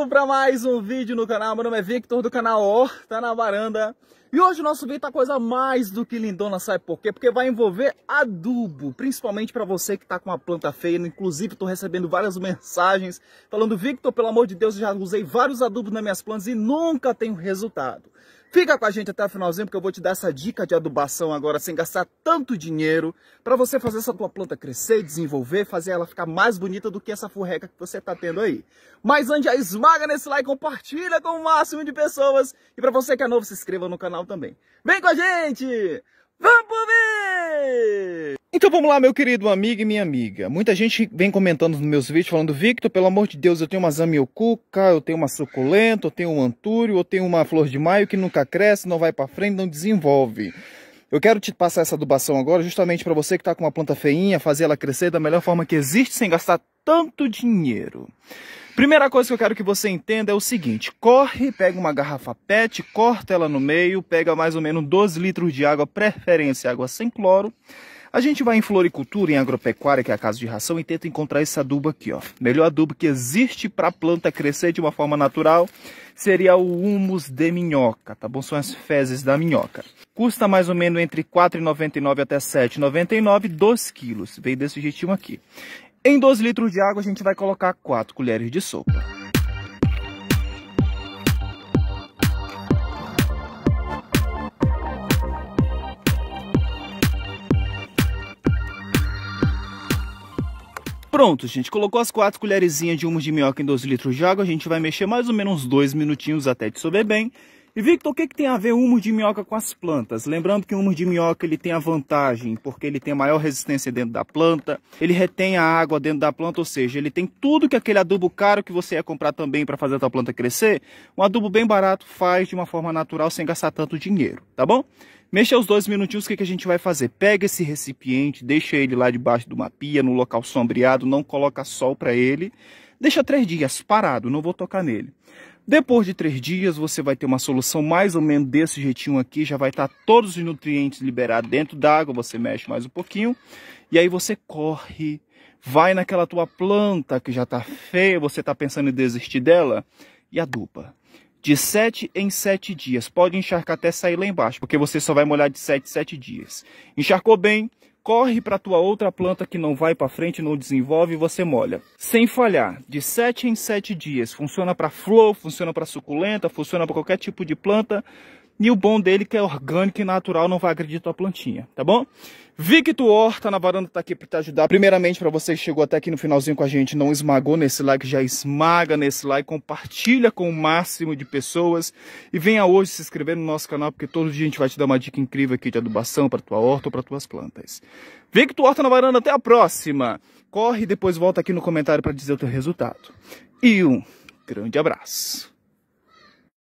Vamos para mais um vídeo no canal. Meu nome é Victor do canal Horta tá na Varanda. E hoje o nosso vídeo tá coisa mais do que lindona, sabe por quê? Porque vai envolver adubo, principalmente para você que tá com uma planta feia. Inclusive, tô recebendo várias mensagens falando: "Victor, pelo amor de Deus, eu já usei vários adubos nas minhas plantas e nunca tenho resultado". Fica com a gente até o finalzinho, porque eu vou te dar essa dica de adubação agora, sem gastar tanto dinheiro, para você fazer essa tua planta crescer, desenvolver, fazer ela ficar mais bonita do que essa furreca que você está tendo aí. Mas antes, esmaga nesse like, compartilha com o máximo de pessoas, e para você que é novo, se inscreva no canal também. Vem com a gente! Vamos pro vídeo! Então vamos lá, meu querido amigo e minha amiga. Muita gente vem comentando nos meus vídeos falando, Victor, pelo amor de Deus, eu tenho uma zamiocuca, eu tenho uma suculenta, eu tenho um antúrio, eu tenho uma flor de maio que nunca cresce, não vai para frente, não desenvolve. Eu quero te passar essa adubação agora justamente para você que está com uma planta feinha, fazer ela crescer da melhor forma que existe sem gastar tanto dinheiro. Primeira coisa que eu quero que você entenda é o seguinte: corre, pega uma garrafa PET, corta ela no meio, pega mais ou menos 12 litros de água, preferência água sem cloro a gente vai em floricultura, em agropecuária, que é a casa de ração, e tenta encontrar esse adubo aqui, ó. Melhor adubo que existe para a planta crescer de uma forma natural seria o humus de minhoca, tá bom? São as fezes da minhoca. Custa mais ou menos entre R$ 4,99 até R$ 7,99, 2 quilos. Veio desse jeitinho aqui. Em 12 litros de água, a gente vai colocar 4 colheres de sopa. Pronto, gente, colocou as quatro colherzinhas de humus de minhoca em 12 litros de água, a gente vai mexer mais ou menos uns dois minutinhos até dissolver bem. E Victor, o que, que tem a ver humo de minhoca com as plantas? Lembrando que o humo de minhoca ele tem a vantagem, porque ele tem maior resistência dentro da planta, ele retém a água dentro da planta, ou seja, ele tem tudo que aquele adubo caro que você ia comprar também para fazer a tua planta crescer, um adubo bem barato faz de uma forma natural sem gastar tanto dinheiro, tá bom? Mexer os dois minutinhos, o que, que a gente vai fazer? Pega esse recipiente, deixa ele lá debaixo de uma pia, no local sombreado, não coloca sol para ele. Deixa três dias parado, não vou tocar nele. Depois de três dias, você vai ter uma solução mais ou menos desse jeitinho aqui. Já vai estar tá todos os nutrientes liberados dentro da água. Você mexe mais um pouquinho. E aí você corre. Vai naquela tua planta que já está feia, você está pensando em desistir dela. E aduba de 7 em 7 dias. Pode encharcar até sair lá embaixo, porque você só vai molhar de 7 em 7 dias. Encharcou bem, corre para a tua outra planta que não vai para frente, não desenvolve e você molha. Sem falhar, de 7 em 7 dias. Funciona para flor, funciona para suculenta, funciona para qualquer tipo de planta. E o bom dele é que é orgânico e natural, não vai agredir tua plantinha, tá bom? Victor Horta tá na varanda tá aqui para te ajudar. Primeiramente, para você que chegou até aqui no finalzinho com a gente, não esmagou nesse like, já esmaga nesse like, compartilha com o máximo de pessoas e venha hoje se inscrever no nosso canal, porque todo dia a gente vai te dar uma dica incrível aqui de adubação para tua horta ou para tuas plantas. Victor Horta tá na varanda, até a próxima. Corre e depois volta aqui no comentário para dizer o teu resultado. E um grande abraço.